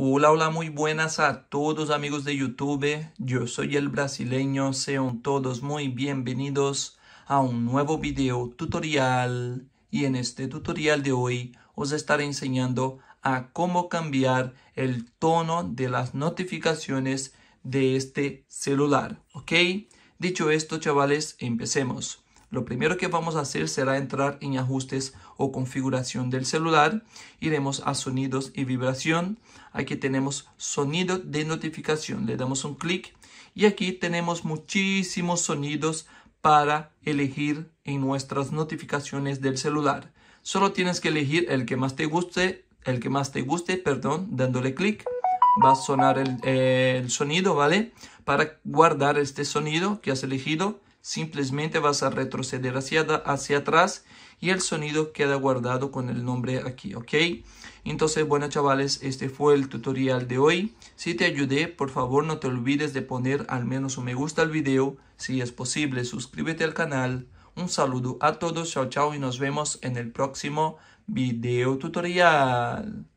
Hola, hola, muy buenas a todos amigos de YouTube. Yo soy el brasileño, sean todos muy bienvenidos a un nuevo video tutorial. Y en este tutorial de hoy os estaré enseñando a cómo cambiar el tono de las notificaciones de este celular. ¿Ok? Dicho esto, chavales, empecemos. Lo primero que vamos a hacer será entrar en ajustes o configuración del celular. Iremos a sonidos y vibración. Aquí tenemos sonido de notificación. Le damos un clic y aquí tenemos muchísimos sonidos para elegir en nuestras notificaciones del celular. Solo tienes que elegir el que más te guste, el que más te guste, perdón, dándole clic va a sonar el, el, sonido, ¿vale? Para guardar este sonido que has elegido Simplemente vas a retroceder hacia, hacia atrás y el sonido queda guardado con el nombre aquí, ¿ok? Entonces, bueno chavales, este fue el tutorial de hoy. Si te ayudé, por favor no te olvides de poner al menos un me gusta al video. Si es posible, suscríbete al canal. Un saludo a todos, chao chao y nos vemos en el próximo video tutorial.